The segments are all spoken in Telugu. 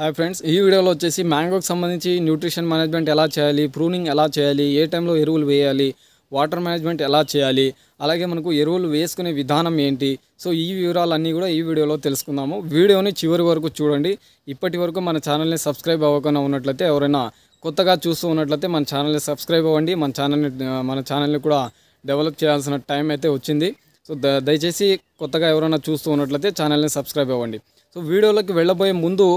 హాయ్ ఫ్రెండ్స్ ఈ వీడియోలో వచ్చేసి మ్యాంగోకి సంబంధించి న్యూట్రిషన్ మేనేజ్మెంట్ ఎలా చేయాలి ప్రూనింగ్ ఎలా చేయాలి ఏ టైంలో ఎరువులు వేయాలి వాటర్ మేనేజ్మెంట్ ఎలా చేయాలి అలాగే మనకు ఎరువులు వేసుకునే విధానం ఏంటి సో ఈ వివరాలన్నీ కూడా ఈ వీడియోలో తెలుసుకుందాము వీడియోని చివరి వరకు చూడండి ఇప్పటి వరకు మన ఛానల్ని సబ్స్క్రైబ్ అవ్వకుండా ఉన్నట్లయితే ఎవరైనా కొత్తగా చూస్తూ ఉన్నట్లయితే మన ఛానల్ని సబ్స్క్రైబ్ అవ్వండి మన ఛానల్ని మన ఛానల్ని కూడా డెవలప్ చేయాల్సిన టైం అయితే వచ్చింది సో దయచేసి కొత్తగా ఎవరైనా చూస్తూ ఉన్నట్లయితే ఛానల్ని సబ్స్క్రైబ్ అవ్వండి సో వీడియోలోకి వెళ్ళబోయే ముందు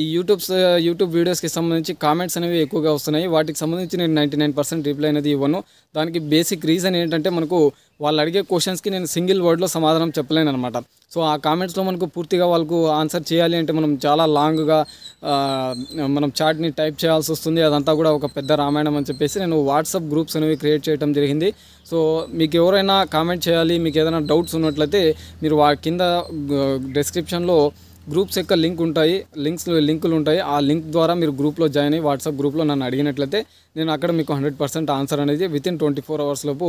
ఈ యూట్యూబ్స్ యూట్యూబ్ వీడియోస్కి సంబంధించి కామెంట్స్ అనేవి ఎక్కువగా వస్తున్నాయి వాటికి సంబంధించి నేను నైంటీ నైన్ పర్సెంట్ రిప్లై అనేది ఇవ్వను దానికి బేసిక్ రీజన్ ఏంటంటే మనకు వాళ్ళు అడిగే క్వశ్చన్స్కి నేను సింగిల్ వర్డ్లో సమాధానం చెప్పలేను అనమాట సో ఆ కామెంట్స్లో మనకు పూర్తిగా వాళ్ళకు ఆన్సర్ చేయాలి అంటే మనం చాలా లాంగ్గా మనం చాట్ని టైప్ చేయాల్సి వస్తుంది అదంతా కూడా ఒక పెద్ద రామాయణం అని చెప్పేసి నేను వాట్సాప్ గ్రూప్స్ అనేవి క్రియేట్ చేయడం జరిగింది సో మీకు ఎవరైనా కామెంట్ చేయాలి మీకు ఏదైనా డౌట్స్ ఉన్నట్లయితే మీరు వా కింద డిస్క్రిప్షన్లో గ్రూప్స్ యొక్క లింక్ ఉంటాయి లింక్స్ లింకులు ఉంటాయి ఆ లింక్ ద్వారా మీరు గ్రూప్లో జాయిన్ అయ్యి వాట్సాప్ గ్రూప్లో నన్ను అడిగినట్లయితే నేను అక్కడ మీకు హండ్రెడ్ పర్సెంట్ ఆన్సర్ అనేది వితిన్ ట్వంటీ ఫోర్ అవర్స్ లోపు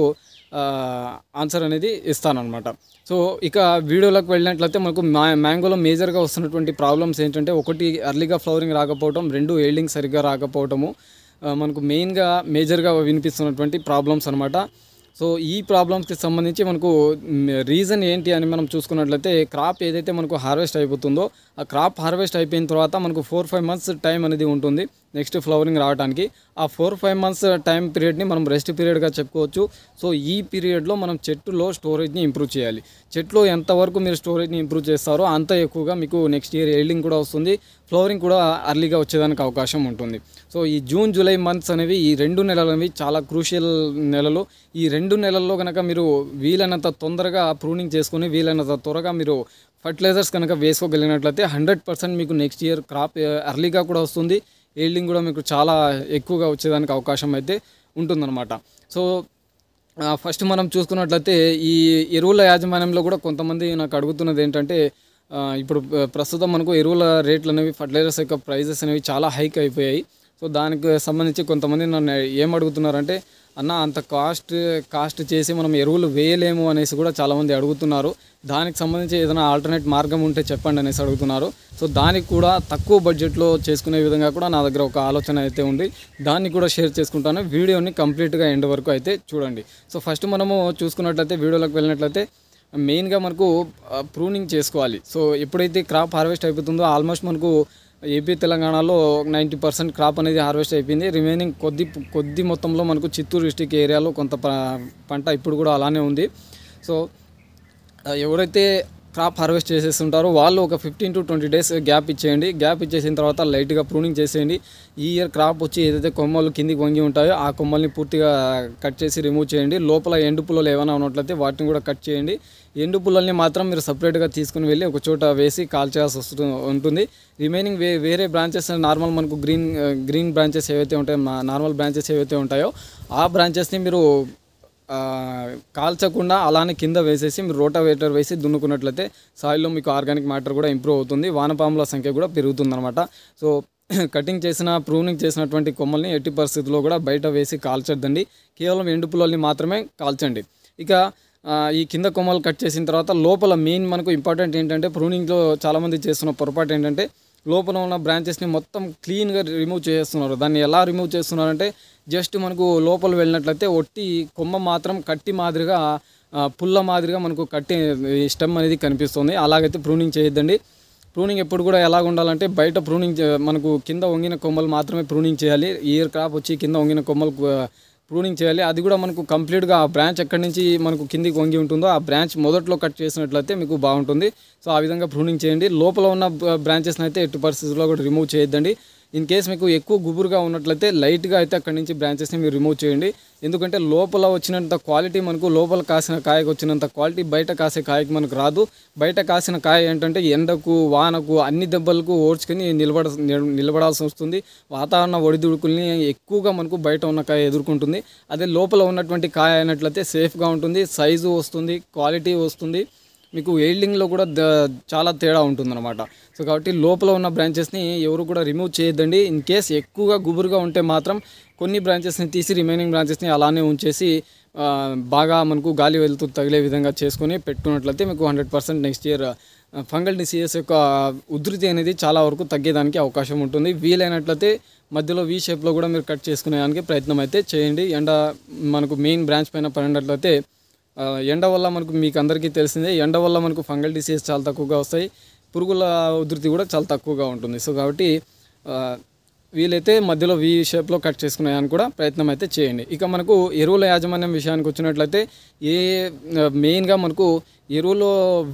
ఆన్సర్ అనేది ఇస్తానమాట సో ఇక వీడియోలోకి వెళ్ళినట్లయితే మనకు మ్యాంగోలో మేజర్గా వస్తున్నటువంటి ప్రాబ్లమ్స్ ఏంటంటే ఒకటి అర్లీగా ఫ్లవరింగ్ రాకపోవటం రెండు ఎయిల్డింగ్ సరిగ్గా రాకపోవటము మనకు మెయిన్గా మేజర్గా వినిపిస్తున్నటువంటి ప్రాబ్లమ్స్ అనమాట సో ఈ ప్రాబ్లమ్స్కి సంబంధించి మనకు రీజన్ ఏంటి అని మనం చూసుకున్నట్లయితే క్రాప్ ఏదైతే మనకు హార్వెస్ట్ అయిపోతుందో ఆ క్రాప్ హార్వెస్ట్ అయిపోయిన తర్వాత మనకు ఫోర్ ఫైవ్ మంత్స్ టైం అనేది ఉంటుంది నెక్స్ట్ ఫ్లవరింగ్ రావడానికి ఆ ఫోర్ ఫైవ్ మంత్స్ టైం పీరియడ్ని మనం రెస్ట్ పీరియడ్గా చెప్పుకోవచ్చు సో ఈ పీరియడ్లో మనం చెట్టులో స్టోరేజ్ని ఇంప్రూవ్ చేయాలి చెట్లో ఎంతవరకు మీరు స్టోరేజ్ని ఇంప్రూవ్ చేస్తారో అంత ఎక్కువగా మీకు నెక్స్ట్ ఇయర్ ఎల్డింగ్ కూడా వస్తుంది ఫ్లవరింగ్ కూడా అర్లీగా వచ్చేదానికి అవకాశం ఉంటుంది సో ఈ జూన్ జూలై మంత్స్ అనేవి ఈ రెండు నెలలు చాలా క్రూషియల్ నెలలు ఈ రెండు నెలల్లో కనుక మీరు వీలైనంత తొందరగా ప్రూనింగ్ చేసుకుని వీలైనంత త్వరగా మీరు ఫర్టిలైజర్స్ కనుక వేసుకోగలిగినట్లయితే హండ్రెడ్ పర్సెంట్ మీకు నెక్స్ట్ ఇయర్ క్రాప్ అర్లీగా కూడా వస్తుంది ఈల్డింగ్ కూడా మీకు చాలా ఎక్కువగా వచ్చేదానికి అవకాశం అయితే ఉంటుందన్నమాట సో ఫస్ట్ మనం చూసుకున్నట్లయితే ఈ ఎరువుల యాజమాన్యంలో కూడా కొంతమంది నాకు అడుగుతున్నది ఏంటంటే ఇప్పుడు ప్రస్తుతం మనకు ఎరువుల రేట్లు అనేవి ఫర్టిలైజర్స్ యొక్క ప్రైజెస్ అనేవి చాలా హైక్ అయిపోయాయి సో దానికి సంబంధించి కొంతమంది నన్ను ఏం అడుగుతున్నారంటే అన్న అంత కాస్ట్ కాస్ట్ చేసి మనం ఎరువులు వేయలేము అనేసి కూడా చాలామంది అడుగుతున్నారు దానికి సంబంధించి ఏదైనా ఆల్టర్నేట్ మార్గం ఉంటే చెప్పండి అనేసి అడుగుతున్నారు సో దానికి కూడా తక్కువ బడ్జెట్లో చేసుకునే విధంగా కూడా నా దగ్గర ఒక ఆలోచన అయితే ఉంది దాన్ని కూడా షేర్ చేసుకుంటాను వీడియోని కంప్లీట్గా ఎండ్ వరకు అయితే చూడండి సో ఫస్ట్ మనము చూసుకున్నట్లయితే వీడియోలోకి వెళ్ళినట్లయితే మెయిన్గా మనకు ప్రూనింగ్ చేసుకోవాలి సో ఎప్పుడైతే క్రాప్ హార్వెస్ట్ అయిపోతుందో ఆల్మోస్ట్ మనకు ఏపీ తెలంగాణలో నైంటీ పర్సెంట్ క్రాప్ అనేది హార్వెస్ట్ అయిపోయింది రిమైనింగ్ కొద్ది కొద్ది మొత్తంలో మనకు చిత్తూరు డిస్టిక్ ఏరియాలో కొంత పంట ఇప్పుడు కూడా అలానే ఉంది సో ఎవరైతే క్రాప్ హార్వెస్ట్ చేసేస్తుంటారు వాళ్ళు ఒక fifteen to twenty days gap ఇచ్చేయండి గ్యాప్ ఇచ్చేసిన తర్వాత లైట్గా ప్రూనింగ్ చేసేయండి ఈ ఇయర్ క్రాప్ వచ్చి ఏదైతే కొమ్మలు కిందికి వంగి ఉంటాయో ఆ కొమ్మల్ని పూర్తిగా కట్ చేసి రిమూవ్ చేయండి లోపల ఎండు పుల్లలు ఏమైనా ఉన్నట్లయితే వాటిని కూడా కట్ చేయండి ఎండు పుల్లల్ని మాత్రం మీరు సపరేట్గా తీసుకుని వెళ్ళి ఒక చోట వేసి కాల్చేయాల్సి వస్తు ఉంటుంది రిమైనింగ్ వే వేరే బ్రాంచెస్ నార్మల్ మనకు గ్రీన్ గ్రీన్ బ్రాంచెస్ ఏవైతే ఉంటాయో నార్మల్ బ్రాంచెస్ ఏవైతే ఉంటాయో ఆ బ్రాంచెస్ని మీరు కాల్చకుండా అలానే కింద వేసేసి మీరు రోటావేటర్ వేసి దున్నుకున్నట్లయితే సాయిల్లో మీకు ఆర్గానిక్ మ్యాటర్ కూడా ఇంప్రూవ్ అవుతుంది వానపాముల సంఖ్య కూడా పెరుగుతుందన్నమాట సో కటింగ్ చేసిన ప్రూనింగ్ చేసినటువంటి కొమ్మల్ని ఎట్టి పరిస్థితుల్లో కూడా బయట వేసి కాల్చొద్దండి కేవలం ఎండు పుల్లల్ని మాత్రమే కాల్చండి ఇక ఈ కింద కొమ్మలు కట్ చేసిన తర్వాత లోపల మెయిన్ మనకు ఇంపార్టెంట్ ఏంటంటే ప్రూనింగ్లో చాలామంది చేస్తున్న పొరపాటు ఏంటంటే లోపల ఉన్న బ్రాంచెస్ని మొత్తం క్లీన్గా రిమూవ్ చేస్తున్నారు దాన్ని ఎలా రిమూవ్ చేస్తున్నారంటే జస్ట్ మనకు లోపల వెళ్ళినట్లయితే ఒట్టి కొమ్మ మాత్రం కట్టి మాదిరిగా పుల్ల మాదిరిగా మనకు కట్టి స్టెమ్ అనేది కనిపిస్తుంది అలాగైతే ప్రూనింగ్ చేయొద్దండి ప్రూనింగ్ ఎప్పుడు కూడా ఎలాగ ఉండాలంటే బయట ప్రూనింగ్ మనకు కింద వంగిన కొమ్మలు మాత్రమే ప్రూనింగ్ చేయాలి ఇయర్ క్రాప్ వచ్చి కింద వంగిన కొమ్మలు ప్రూనింగ్ చేయాలి అది కూడా మనకు కంప్లీట్గా ఆ బ్రాంచ్ ఎక్కడి నుంచి మనకు కిందికి వంగి ఉంటుందో ఆ బ్రాంచ్ మొదట్లో కట్ చేసినట్లయితే మీకు బాగుంటుంది సో ఆ విధంగా ప్రూనింగ్ చేయండి లోపల ఉన్న బ్రాంచెస్ని అయితే ఎట్టి పరిస్థితుల్లో కూడా రిమూవ్ చేయొద్దండి ఇన్ కేస్ మీకు ఎక్కువ గుబురుగా ఉన్నట్లయితే లైట్గా అయితే అక్కడి నుంచి బ్రాంచెస్ని మీరు రిమూవ్ చేయండి ఎందుకంటే లోపల వచ్చినంత క్వాలిటీ మనకు లోపల కాసిన కాయకు వచ్చినంత క్వాలిటీ బయట కాసే కాయకి మనకు రాదు బయట కాసిన కాయ ఏంటంటే ఎండకు వానకు అన్ని దెబ్బలకు ఓడ్చుకొని నిలబడ నిలబడాల్సి వస్తుంది వాతావరణ ఒడిదుడుకుల్ని ఎక్కువగా మనకు బయట ఉన్న కాయ ఎదుర్కొంటుంది అదే లోపల ఉన్నటువంటి కాయ అయినట్లయితే సేఫ్గా ఉంటుంది సైజు వస్తుంది క్వాలిటీ వస్తుంది మీకు ఎయిల్డింగ్లో కూడా చాలా తేడా ఉంటుందన్నమాట సో కాబట్టి లోపల ఉన్న బ్రాంచెస్ని ఎవరు కూడా రిమూవ్ చేయొద్దండి ఇన్ కేస్ ఎక్కువగా గుబురుగా ఉంటే మాత్రం కొన్ని బ్రాంచెస్ని తీసి రిమైనింగ్ బ్రాంచెస్ని అలానే ఉంచేసి బాగా మనకు గాలి వెళ్తూ తగిలే విధంగా చేసుకొని పెట్టుకున్నట్లయితే మీకు hundred percent next year fungal diseases యొక్క ఉధృతి అనేది చాలా వరకు తగ్గేదానికి అవకాశం ఉంటుంది వీలైనట్లయితే మధ్యలో వీ షేప్లో కూడా మీరు కట్ చేసుకునేదానికి ప్రయత్నం అయితే చేయండి అండ్ మనకు మెయిన్ బ్రాంచ్ పైన పడినట్లయితే ఎండ వల్ల మనకు మీకు అందరికీ తెలిసిందే ఎండ వల్ల మనకు ఫంగల్ డిసీజ్ చాలా తక్కువగా వస్తాయి పురుగుల ఉధృతి కూడా చాలా తక్కువగా ఉంటుంది సో కాబట్టి వీలైతే మధ్యలో వీ షేప్లో కట్ చేసుకునేదాన్ని కూడా ప్రయత్నం అయితే చేయండి ఇక మనకు ఎరువుల యాజమాన్యం విషయానికి వచ్చినట్లయితే ఏ మెయిన్గా మనకు ఎరువులు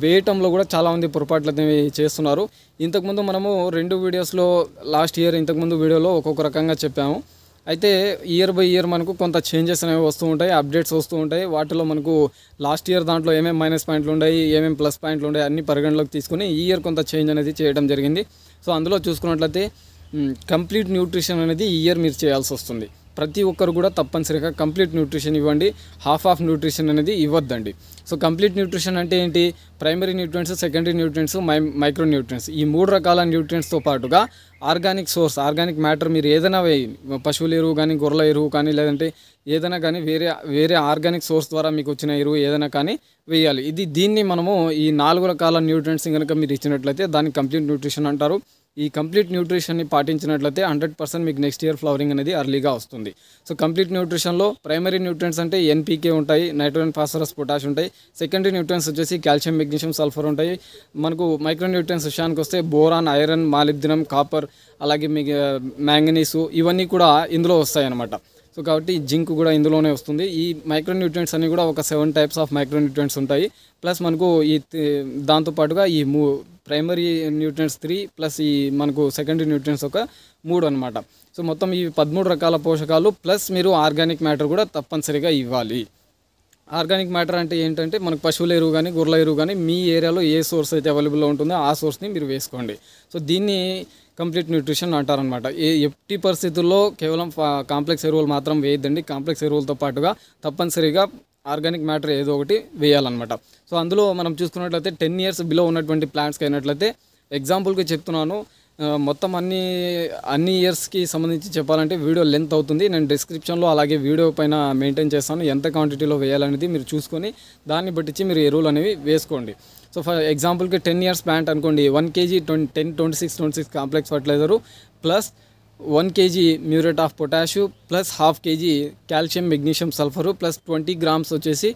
వేయటంలో కూడా చాలామంది పొరపాట్లు అనేవి చేస్తున్నారు ఇంతకుముందు మనము రెండు వీడియోస్లో లాస్ట్ ఇయర్ ఇంతకుముందు వీడియోలో ఒక్కొక్క రకంగా చెప్పాము అయితే ఇయర్ బై ఇయర్ మనకు కొంత చేంజెస్ అనేవి వస్తూ ఉంటాయి అప్డేట్స్ వస్తూ ఉంటాయి వాటిలో మనకు లాస్ట్ ఇయర్ దాంట్లో ఏమేమి మైనస్ పాయింట్లు ఉన్నాయి ఏమేమి ప్లస్ పాయింట్లు ఉన్నాయి అన్ని పరిగణలోకి తీసుకుని ఈ ఇయర్ కొంత చేంజ్ అనేది చేయడం జరిగింది సో అందులో చూసుకున్నట్లయితే కంప్లీట్ న్యూట్రిషన్ అనేది ఈ ఇయర్ మీరు చేయాల్సి వస్తుంది ప్రతి ఒక్కరు కూడా తప్పనిసరిగా కంప్లీట్ న్యూట్రిషన్ ఇవ్వండి హాఫ్ ఆఫ్ న్యూట్రిషన్ అనేది ఇవ్వద్దండి సో కంప్లీట్ న్యూట్రిషన్ అంటే ఏంటి primary nutrients secondary nutrients my micro nutrients ఈ మూడు రకాల న్యూట్రియన్స్తో పాటుగా ఆర్గానిక్ సోర్స్ ఆర్గానిక్ మ్యాటర్ మీరు ఏదైనా పశువుల ఎరువు కానీ గొర్రెల ఎరువు కానీ లేదంటే ఏదైనా కానీ వేరే వేరే ఆర్గానిక్ సోర్స్ ద్వారా మీకు వచ్చిన ఎరువు ఏదైనా కానీ వేయాలి ఇది దీన్ని మనము ఈ నాలుగు రకాల న్యూట్రియన్స్ కనుక మీరు ఇచ్చినట్లయితే దాన్ని కంప్లీట్ న్యూట్రిషన్ అంటారు ఈ కంప్లీట్ న్యూట్రిషన్ని పాటించినట్లయితే హండ్రెడ్ పర్సెంట్ మీకు నెక్స్ట్ ఇయర్ ఫ్లవరింగ్ అనేది అర్లీగా వస్తుంది సో కంప్లీట్ న్యూట్రిషన్లో ప్రైమరీ న్యూట్రియన్స్ అంటే ఎన్పీకే ఉంటాయి నైట్రోజన్ ఫాస్ఫరస్ పొటాష్ ఉంటాయి సెకండరీ న్యూట్రియన్స్ వచ్చేసి కాల్షియం మెగ్నీషియం సల్ఫర్ ఉంటాయి మనకు మైక్రో న్యూట్రియన్స్ విషయానికి వస్తే బోరాన్ ఐరన్ మాలిబ్దినం కాపర్ అలాగే మీ మ్యాంగనీసు ఇవన్నీ కూడా ఇందులో వస్తాయి అనమాట సో కాబట్టి జింక్ కూడా ఇందులోనే వస్తుంది ఈ మైక్రో న్యూట్రియన్స్ అన్నీ కూడా ఒక seven types of micro nutrients ఉంటాయి ప్లస్ మనకు ఈ దాంతోపాటుగా ఈ మూ ప్రైమరీ న్యూట్రియన్స్ త్రీ ప్లస్ ఈ మనకు సెకండరీ న్యూట్రియన్స్ ఒక మూడు అనమాట సో మొత్తం ఈ పదమూడు రకాల పోషకాలు ప్లస్ మీరు ఆర్గానిక్ మ్యాటర్ కూడా తప్పనిసరిగా ఇవ్వాలి ఆర్గానిక్ మ్యాటర్ అంటే ఏంటంటే మనకు పశువుల ఎరువు కానీ గొర్రెల ఎరువు కానీ మీ ఏరియాలో ఏ సోర్స్ అయితే అవైలబుల్లో ఉంటుందో ఆ సోర్స్ని మీరు వేసుకోండి సో దీన్ని కంప్లీట్ న్యూట్రిషన్ అంటారనమాట ఏ ఎట్టి పరిస్థితుల్లో కేవలం కాంప్లెక్స్ ఎరువులు మాత్రం వేయద్దండి కాంప్లెక్స్ ఎరువులతో పాటుగా తప్పనిసరిగా ఆర్గానిక్ మ్యాటర్ ఏదో ఒకటి వేయాలన్నమాట సో అందులో మనం చూసుకున్నట్లయితే టెన్ ఇయర్స్ బిలో ఉన్నటువంటి ప్లాంట్స్కి అయినట్లయితే ఎగ్జాంపుల్కి చెప్తున్నాను మొత్తం అన్ని అన్ని ఇయర్స్కి సంబంధించి చెప్పాలంటే వీడియో లెంత్ అవుతుంది నేను డిస్క్రిప్షన్లో అలాగే వీడియో పైన మెయింటైన్ చేస్తాను ఎంత క్వాంటిటీలో వేయాలనేది మీరు చూసుకొని దాన్ని బట్టించి మీరు ఎరువులు అనేవి వేసుకోండి సో ఫర్ ఎగ్జాంపుల్కి టెన్ ఇయర్స్ ప్లాంట్ అనుకోండి one KG twenty ten twenty six twenty six complex fertiliser plus one KG muriate of potash plus half KG calcium magnesium sulphur plus twenty grams వచ్చేసి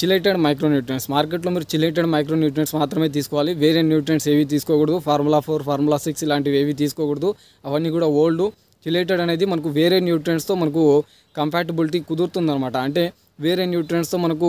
చిలేటెడ్ మైక్రోన్యూట్రియంట్స్ మార్కెట్లో మీరు చిలేటెడ్ మైక్రోన్యూట్రియంట్స్ మాత్రమే తీసుకోవాలి వేరే న్యూట్రియంట్స్ ఏవి తీసుకోకూడదు ఫార్ములా ఫోర్ ఫార్ములా సిక్స్ ఇలాంటివి ఏవి తీసుకోకూడదు అవన్నీ కూడా ఓల్డ్ చిలేటెడ్ అనేది మనకు వేరే న్యూట్రియంట్స్తో మనకు కంపాటబిలిటీ కుదురుతుందనమాట అంటే వేరే న్యూట్రియంట్స్తో మనకు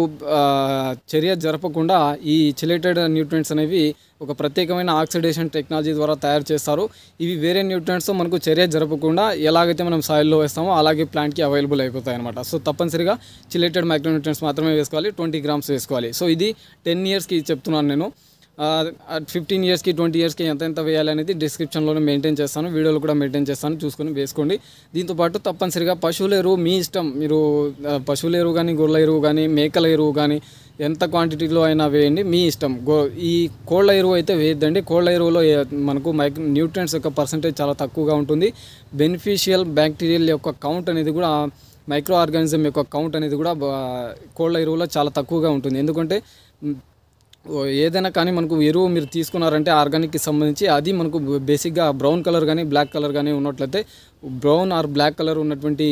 చర్య జరపకుండా ఈ చిలేటెడ్ న్యూట్రియంట్స్ అనేవి ఒక ప్రత్యేకమైన ఆక్సిడేషన్ టెక్నాలజీ ద్వారా తయారు చేస్తారు ఇవి వేరే న్యూట్రియంట్స్తో మనకు చర్య జరపకుండా ఎలాగైతే మనం సాయిల్లో వేస్తామో అలాగే ప్లాంట్కి అవైలబుల్ అయిపోతాయి అనమాట సో తప్పనిసరిగా చిలేటెడ్ మైక్రో న్యూట్రియంట్స్ మాత్రమే వేసుకోవాలి ట్వంటీ గ్రామ్స్ వేసుకోవాలి సో ఇది టెన్ ఇయర్స్కి చెప్తున్నాను నేను ఫిఫ్టీన్ ఇయర్స్కి ట్వంటీ ఇయర్స్కి ఎంత ఎంత వేయాలనేది డిస్క్రిప్షన్లోనే మెయింటైన్ చేస్తాను వీడియోలు కూడా మెయింటైన్ చేస్తాను చూసుకొని వేసుకోండి దీంతోపాటు తప్పనిసరిగా పశువుల ఎరువు మీ ఇష్టం మీరు పశువుల ఎరువు కానీ గొర్రెల ఎరువు కానీ మేకల ఎరువు కానీ ఎంత క్వాంటిటీలో అయినా వేయండి మీ ఇష్టం గో ఈ కోళ్ళ ఎరువు అయితే వేయద్దండి కోళ్ళ ఎరువులో మనకు మైక్ న్యూట్రియంట్స్ యొక్క పర్సంటేజ్ చాలా తక్కువగా ఉంటుంది బెనిఫిషియల్ బ్యాక్టీరియల్ యొక్క కౌంట్ అనేది కూడా మైక్రో ఆర్గానిజం యొక్క కౌంట్ అనేది కూడా కోళ్ళ ఎరువులో చాలా తక్కువగా ఉంటుంది ఎందుకంటే ఏదైనా కానీ మనకు ఎరువు మీరు తీసుకున్నారంటే ఆర్గానిక్కి సంబంధించి అది మనకు బేసిక్గా బ్రౌన్ కలర్ కానీ బ్లాక్ కలర్ కానీ ఉన్నట్లయితే బ్రౌన్ ఆర్ బ్లాక్ కలర్ ఉన్నటువంటి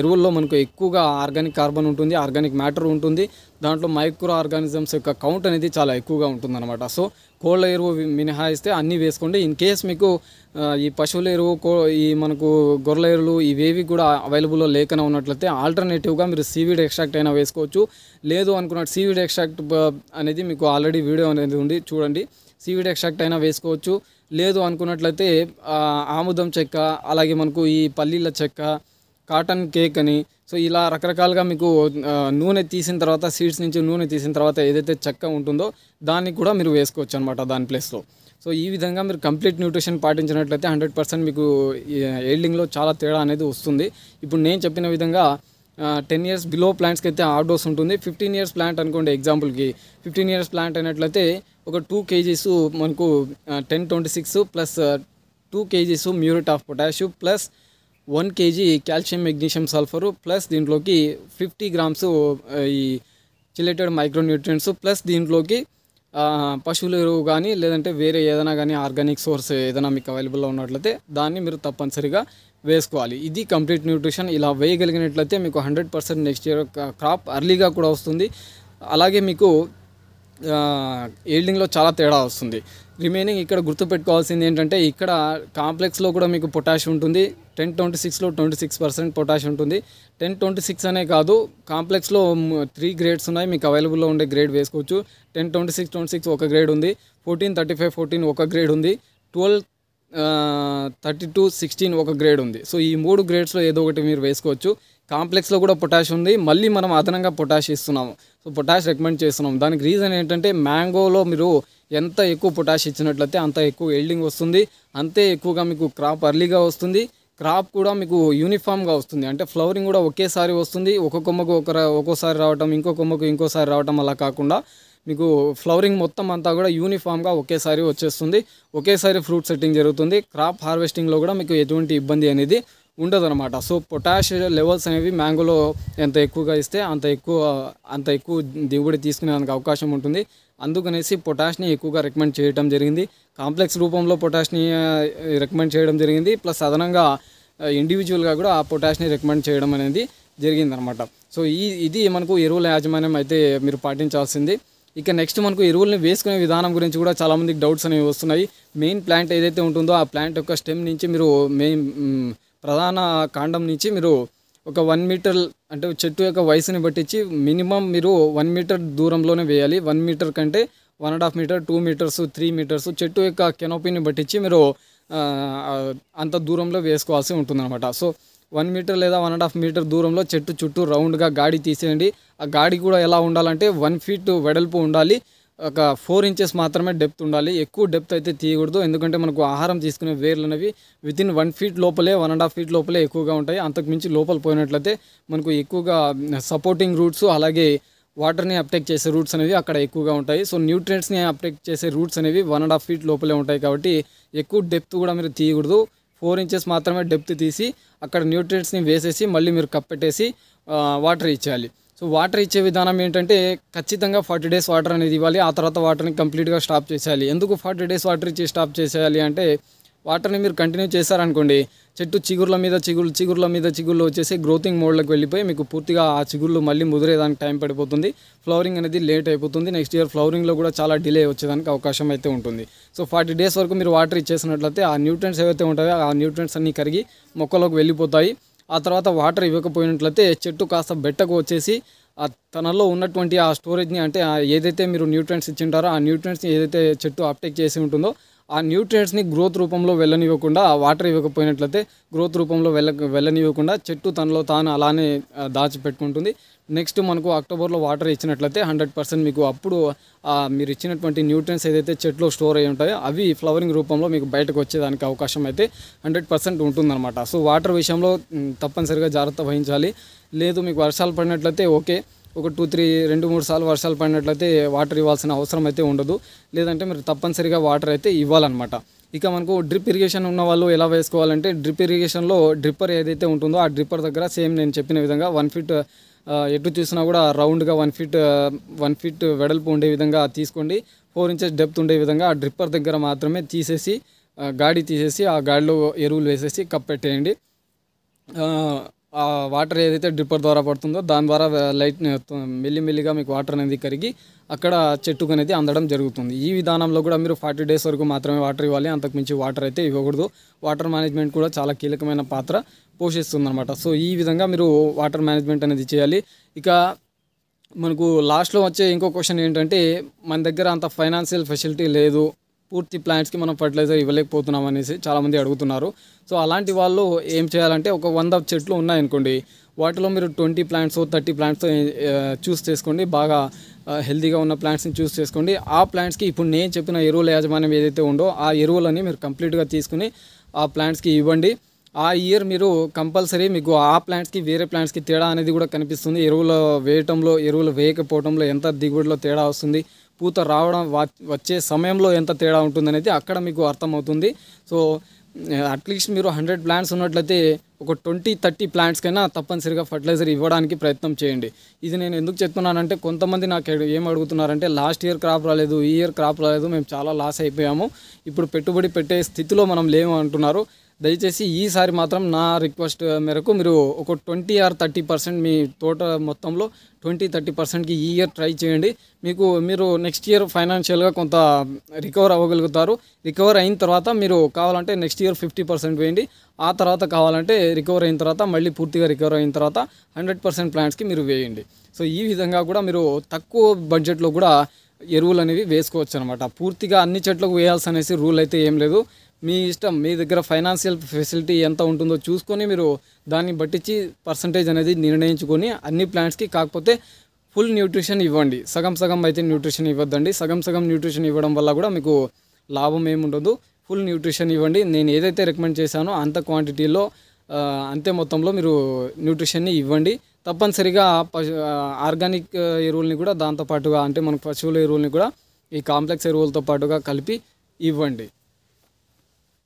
ఎరువుల్లో మనకు ఎక్కువగా ఆర్గానిక్ కార్బన్ ఉంటుంది ఆర్గానిక్ మ్యాటర్ ఉంటుంది దాంట్లో మైక్రో ఆర్గానిజమ్స్ యొక్క కౌంట్ అనేది చాలా ఎక్కువగా ఉంటుందన్నమాట సో కోళ్ళ ఎరువు మినహాయిస్తే అన్నీ వేసుకోండి ఇన్ కేస్ మీకు ఈ పశువుల ఎరువు కో ఈ మనకు గొర్రెల ఎరువులు ఇవేవి కూడా అవైలబుల్లో లేకనే ఉన్నట్లయితే ఆల్టర్నేటివ్గా మీరు సీవీడ్ ఎక్స్ట్రాక్ట్ అయినా వేసుకోవచ్చు లేదు అనుకున్నట్టు సీవీడ్ ఎక్స్ట్రాక్ట్ అనేది మీకు ఆల్రెడీ వీడియో అనేది ఉంది చూడండి సీవీడ్ ఎక్స్ట్రాక్ట్ అయినా వేసుకోవచ్చు లేదు అనుకున్నట్లయితే ఆముదం చెక్క అలాగే మనకు ఈ పల్లీల చెక్క కాటన్ కేక్ అని సో ఇలా రకరకాలుగా మీకు నూనె తీసిన తర్వాత సీడ్స్ నుంచి నూనె తీసిన తర్వాత ఏదైతే చెక్క ఉంటుందో దాన్ని కూడా మీరు వేసుకోవచ్చు అనమాట దాని ప్లేస్లో సో ఈ విధంగా మీరు కంప్లీట్ న్యూట్రిషన్ పాటించినట్లయితే హండ్రెడ్ పర్సెంట్ మీకు ఎయిల్డింగ్లో చాలా తేడా అనేది వస్తుంది ఇప్పుడు నేను చెప్పిన విధంగా టెన్ ఇయర్స్ బిలో ప్లాంట్స్కి అయితే ఆర్డోస్ ఉంటుంది ఫిఫ్టీన్ ఇయర్స్ ప్లాంట్ అనుకోండి ఎగ్జాంపుల్కి ఫిఫ్టీన్ ఇయర్స్ ప్లాంట్ అయినట్లయితే ఒక టూ కేజీస్ మనకు ten twenty six plus two KGs muriate of potash plus one KG calcium magnesium sulphur plus దీంట్లోకి ఫిఫ్టీ గ్రామ్స్ ఈ చిలేటెడ్ మైక్రోన్యూట్రియంట్స్ ప్లస్ దీంట్లోకి పశువుల ఎరువు కానీ లేదంటే వేరే ఏదైనా కానీ ఆర్గానిక్ సోర్స్ ఏదైనా మీకు అవైలబుల్లో ఉన్నట్లయితే దాన్ని మీరు తప్పనిసరిగా వేసుకోవాలి ఇది కంప్లీట్ న్యూట్రిషన్ ఇలా వేయగలిగినట్లయితే మీకు hundred percent next year crop అర్లీగా కూడా వస్తుంది అలాగే మీకు ఈల్డింగ్లో చాలా తేడా వస్తుంది రిమైనింగ్ ఇక్కడ గుర్తుపెట్టుకోవాల్సింది ఏంటంటే ఇక్కడ కాంప్లెక్స్లో కూడా మీకు పొటాష్ ఉంటుంది టెన్ ట్వంటీ సిక్స్లో ట్వంటీ సిక్స్ పర్సెంట్ పొటాష్ ఉంటుంది టెన్ ట్వంటీ సిక్స్ అనే కాదు కాంప్లెక్స్లో త్రీ గ్రేడ్స్ ఉన్నాయి మీకు అవైలబుల్లో ఉండే గ్రేడ్ వేసుకోవచ్చు ten twenty six twenty six ఒక గ్రేడ్ ఉంది ఫోర్టీన్ థర్టీ ఫైవ్ ఫోర్టీన్ ఒక గ్రేడ్ ఉంది ట్వెల్వ్ థర్టీ టు సిక్స్టీన్ ఒక గ్రేడ్ ఉంది సో ఈ మూడు గ్రేడ్స్లో ఏదో ఒకటి మీరు వేసుకోవచ్చు కాంప్లెక్స్లో కూడా పొటాష్ ఉంది మళ్ళీ మనం అదనంగా పొటాష్ ఇస్తున్నాము సో పొటాష్ రికమెండ్ చేస్తున్నాం దానికి రీజన్ ఏంటంటే మ్యాంగోలో మీరు ఎంత ఎక్కువ పొటాష్ ఇచ్చినట్లయితే అంత ఎక్కువ ఎల్డింగ్ వస్తుంది అంతే ఎక్కువగా మీకు క్రాప్ అర్లీగా వస్తుంది క్రాప్ కూడా మీకు యూనిఫామ్గా వస్తుంది అంటే ఫ్లవరింగ్ కూడా ఒకేసారి వస్తుంది ఒక కొమ్మకు ఒక ఒక్కోసారి రావటం ఇంకో కొమ్మకు ఇంకోసారి రావటం అలా కాకుండా మీకు ఫ్లవరింగ్ మొత్తం అంతా కూడా యూనిఫామ్గా ఒకేసారి వచ్చేస్తుంది ఒకేసారి ఫ్రూట్ సెట్టింగ్ జరుగుతుంది క్రాప్ హార్వెస్టింగ్లో కూడా మీకు ఎటువంటి ఇబ్బంది అనేది ఉండదనమాట సో పొటాష్ లెవెల్స్ అనేవి మ్యాంగోలో ఎంత ఎక్కువగా ఇస్తే అంత ఎక్కువ అంత ఎక్కువ దిగుబడి తీసుకునేందుకు అవకాశం ఉంటుంది అందుకనేసి పొటాష్ని ఎక్కువగా రికమెండ్ చేయడం జరిగింది కాంప్లెక్స్ రూపంలో పొటాష్ని రికమెండ్ చేయడం జరిగింది ప్లస్ అదనంగా ఇండివిజువల్గా కూడా ఆ పొటాష్ని రికమెండ్ చేయడం అనేది జరిగిందనమాట సో ఈ ఇది మనకు ఎరువుల యాజమాన్యం అయితే మీరు పాటించాల్సింది ఇక నెక్స్ట్ మనకు ఎరువులను వేసుకునే విధానం గురించి కూడా చాలామందికి డౌట్స్ అనేవి వస్తున్నాయి మెయిన్ ప్లాంట్ ఏదైతే ఉంటుందో ఆ ప్లాంట్ యొక్క స్టెమ్ నుంచి మీరు మెయిన్ ప్రధాన కాండం నుంచి మీరు ఒక వన్ మీటర్ అంటే చెట్టు యొక్క వయసుని బట్టించి మినిమం మీరు వన్ మీటర్ దూరంలోనే వేయాలి వన్ మీటర్ కంటే one and half metre two metres three metres చెట్టు యొక్క కెనోపీని బట్టించి మీరు అంత దూరంలో వేసుకోవాల్సి ఉంటుందన్నమాట సో వన్ మీటర్ లేదా వన్ అండ్ హాఫ్ మీటర్ దూరంలో చెట్టు చుట్టూ రౌండ్గా గాడి తీసేయండి ఆ గాడి కూడా ఎలా ఉండాలంటే వన్ ఫీట్ వెడల్పు ఉండాలి ఒక ఫోర్ ఇంచెస్ మాత్రమే డెప్త్ ఉండాలి ఎక్కువ డెప్త్ అయితే తీయకూడదు ఎందుకంటే మనకు ఆహారం తీసుకునే వేర్లు అనేవి విత్ ఇన్ వన్ ఫీట్ లోపలే వన్ అండ్ హాఫ్ ఫీట్ లోపలే ఎక్కువగా ఉంటాయి అంతకు మించి లోపల పోయినట్లయితే మనకు ఎక్కువగా సపోర్టింగ్ రూట్స్ అలాగే వాటర్ని అప్టేక్ చేసే రూట్స్ అనేవి అక్కడ ఎక్కువగా ఉంటాయి సో న్యూట్రియంట్స్ని అప్టేక్ చేసే రూట్స్ అనేవి వన్ అండ్ హాఫ్ ఫీట్ లోపలే ఉంటాయి కాబట్టి ఎక్కువ డెప్త్ కూడా మీరు తీయకూడదు ఫోర్ ఇంచెస్ మాత్రమే డెప్త్ తీసి అక్కడ న్యూట్రియంట్స్ని వేసేసి మళ్ళీ మీరు కప్పెట్టేసి వాటర్ ఇచ్చేయాలి సో వాటర్ ఇచ్చే విధానం ఏంటంటే ఖచ్చితంగా ఫార్టీ డేస్ వాటర్ అనేది ఇవ్వాలి ఆ తర్వాత వాటర్ని కంప్లీట్గా స్టాప్ చేసేయాలి ఎందుకు ఫార్టీ డేస్ వాటర్ ఇచ్చి స్టాప్ చేసేయాలి అంటే వాటర్ని మీరు కంటిన్యూ చేశారనుకోండి చెట్టు చిగుర్ల మీద చిగుర్లు చిగుర్ల మీద చిగుర్లు వచ్చేసి గ్రోతింగ్ మోడ్లోకి వెళ్ళిపోయి మీకు పూర్తిగా ఆ చిగుర్లు మళ్ళీ ముదిరేదానికి టైం పడిపోతుంది ఫ్లవరింగ్ అనేది లేట్ అయిపోతుంది నెక్స్ట్ ఇయర్ ఫ్లవరింగ్లో కూడా చాలా డిలే వచ్చేదానికి అవకాశం అయితే ఉంటుంది సో ఫార్టీ డేస్ వరకు మీరు వాటర్ ఇచ్చేసినట్లయితే ఆ న్యూట్రెంట్స్ ఏవైతే ఉంటాయో ఆ న్యూట్రెంట్స్ అన్నీ కరిగి మొక్కలోకి వెళ్ళిపోతాయి ఆ తర్వాత వాటర్ ఇవ్వకపోయినట్లయితే చెట్టు కాస్త బెట్టకు వచ్చేసి తనలో ఉన్నటువంటి ఆ స్టోరేజ్ని అంటే ఏదైతే మీరు న్యూట్రెంట్స్ ఇచ్చింటారో ఆ న్యూట్రెంట్స్ని ఏదైతే చెట్టు అప్టేక్ చేసి ఉంటుందో ఆ న్యూట్రియట్స్ని గ్రోత్ రూపంలో వెళ్ళనివ్వకుండా ఆ వాటర్ ఇవ్వకపోయినట్లయితే గ్రోత్ రూపంలో వెళ్ళ వెళ్ళనివ్వకుండా చెట్టు తనలో తాను అలానే దాచిపెట్టుకుంటుంది నెక్స్ట్ మనకు అక్టోబర్లో వాటర్ ఇచ్చినట్లయితే హండ్రెడ్ పర్సెంట్ మీకు అప్పుడు మీరు ఇచ్చినటువంటి న్యూట్రియన్స్ ఏదైతే చెట్లో స్టోర్ అయి ఉంటాయో అవి ఫ్లవరింగ్ రూపంలో మీకు బయటకు వచ్చేదానికి అవకాశం అయితే హండ్రెడ్ పర్సెంట్ ఉంటుందన్నమాట సో వాటర్ విషయంలో తప్పనిసరిగా జాగ్రత్త వహించాలి లేదు మీకు వర్షాలు పడినట్లయితే ఓకే ఒక టూ త్రీ రెండు మూడు సార్లు వర్షాలు పడినట్లయితే వాటర్ ఇవ్వాల్సిన అవసరం అయితే ఉండదు లేదంటే మీరు తప్పనిసరిగా వాటర్ అయితే ఇవ్వాలన్నమాట ఇక మనకు డ్రిప్ ఇరిగేషన్ ఉన్న వాళ్ళు ఎలా వేసుకోవాలంటే డ్రిప్ ఇరిగేషన్లో డ్రిప్పర్ ఏదైతే ఉంటుందో ఆ డ్రిప్పర్ దగ్గర సేమ్ నేను చెప్పిన విధంగా వన్ ఫీట్ ఎటు చూసినా కూడా రౌండ్గా వన్ ఫీట్ వన్ ఫీట్ వెడల్పు ఉండే విధంగా తీసుకోండి ఫోర్ ఇంచెస్ డెప్త్ ఉండే విధంగా ఆ డ్రిప్పర్ దగ్గర మాత్రమే తీసేసి గాడి తీసేసి ఆ గాడిలో ఎరువులు వేసేసి కప్పెట్టేయండి వాటర్ ఏదైతే డ్రిప్పర్ ద్వారా పడుతుందో దాని ద్వారా లైట్ మెల్లిమెల్లిగా మీకు వాటర్ అనేది కరిగి అక్కడ చెట్టుకు అనేది అందడం జరుగుతుంది ఈ విధానంలో కూడా మీరు ఫార్టీ డేస్ వరకు మాత్రమే వాటర్ ఇవ్వాలి అంతకుమించి వాటర్ అయితే ఇవ్వకూడదు వాటర్ మేనేజ్మెంట్ కూడా చాలా కీలకమైన పాత్ర పోషిస్తుందన్నమాట సో ఈ విధంగా మీరు వాటర్ మేనేజ్మెంట్ అనేది చేయాలి ఇక మనకు లాస్ట్లో వచ్చే ఇంకో క్వశ్చన్ ఏంటంటే మన దగ్గర అంత ఫైనాన్షియల్ ఫెసిలిటీ లేదు పూర్తి ప్లాంట్స్కి మనం ఫర్టిలైజర్ ఇవ్వలేకపోతున్నాం అనేసి చాలామంది అడుగుతున్నారు సో అలాంటి వాళ్ళు ఏం చేయాలంటే ఒక వంద చెట్లు ఉన్నాయనుకోండి వాటిలో మీరు twenty plants thirty plants choose చేసుకోండి బాగా హెల్తీగా ఉన్న ప్లాంట్స్ని చూస్ చేసుకోండి ఆ ప్లాంట్స్కి ఇప్పుడు నేను చెప్పిన ఎరువుల యాజమాన్యం ఏదైతే ఉందో ఆ ఎరువులని మీరు కంప్లీట్గా తీసుకుని ఆ ప్లాంట్స్కి ఇవ్వండి ఆ ఇయర్ మీరు కంపల్సరీ మీకు ఆ ప్లాంట్స్కి వేరే ప్లాంట్స్కి తేడా అనేది కూడా కనిపిస్తుంది ఎరువులు వేయటంలో ఎరువులు వేయకపోవడంలో ఎంత దిగుబడిలో తేడా వస్తుంది పూత రావడం వచ్చే సమయంలో ఎంత తేడా ఉంటుందనేది అక్కడ మీకు అర్థమవుతుంది సో అట్లీస్ట్ మీరు హండ్రెడ్ ప్లాంట్స్ ఉన్నట్లయితే ఒక ట్వంటీ థర్టీ ప్లాంట్స్ కైనా తప్పనిసరిగా ఫర్టిలైజర్ ఇవ్వడానికి ప్రయత్నం చేయండి ఇది నేను ఎందుకు చెప్తున్నానంటే కొంతమంది నాకు ఏం అడుగుతున్నారంటే లాస్ట్ ఇయర్ క్రాప్ రాలేదు ఈ ఇయర్ క్రాప్ రాలేదు మేము చాలా లాస్ అయిపోయాము ఇప్పుడు పెట్టుబడి పెట్టే స్థితిలో మనం లేము అంటున్నారు దయచేసి ఈసారి మాత్రం నా రిక్వెస్ట్ మేరకు మీరు ఒక ట్వంటీ ఆర్ థర్టీ పర్సెంట్ మీ తోట మొత్తంలో ట్వంటీ థర్టీ పర్సెంట్కి ఈ ఇయర్ ట్రై చేయండి మీకు మీరు నెక్స్ట్ ఇయర్ ఫైనాన్షియల్గా కొంత రికవర్ అవ్వగలుగుతారు రికవర్ అయిన తర్వాత మీరు కావాలంటే నెక్స్ట్ ఇయర్ ఫిఫ్టీ పర్సెంట్ వేయండి ఆ తర్వాత కావాలంటే రికవర్ అయిన తర్వాత మళ్ళీ పూర్తిగా రికవర్ అయిన తర్వాత హండ్రెడ్ పర్సెంట్ ప్లాంట్స్కి మీరు వేయండి సో ఈ విధంగా కూడా మీరు తక్కువ బడ్జెట్లో కూడా ఎరువులు అనేవి వేసుకోవచ్చు అనమాట పూర్తిగా అన్ని చెట్లకు వేయాల్సి అనేసి రూల్ అయితే ఏం లేదు మీ ఇష్టం మీ దగ్గర ఫైనాన్షియల్ ఫెసిలిటీ ఎంత ఉంటుందో చూసుకొని మీరు దాన్ని బట్టించి పర్సంటేజ్ అనేది నిర్ణయించుకొని అన్ని ప్లాంట్స్కి కాకపోతే ఫుల్ న్యూట్రిషన్ ఇవ్వండి సగం సగం అయితే న్యూట్రిషన్ ఇవ్వద్దండి సగం సగం న్యూట్రిషన్ ఇవ్వడం వల్ల కూడా మీకు లాభం ఏముండదు ఫుల్ న్యూట్రిషన్ ఇవ్వండి నేను ఏదైతే రికమెండ్ చేశానో అంత క్వాంటిటీలో అంతే మొత్తంలో మీరు న్యూట్రిషన్ని ఇవ్వండి తప్పనిసరిగా పశు ఆర్గానిక్ ఎరువుల్ని కూడా దాంతోపాటుగా అంటే మనకు పశువుల ఎరువుల్ని కూడా ఈ కాంప్లెక్స్ ఎరువులతో పాటుగా కలిపి ఇవ్వండి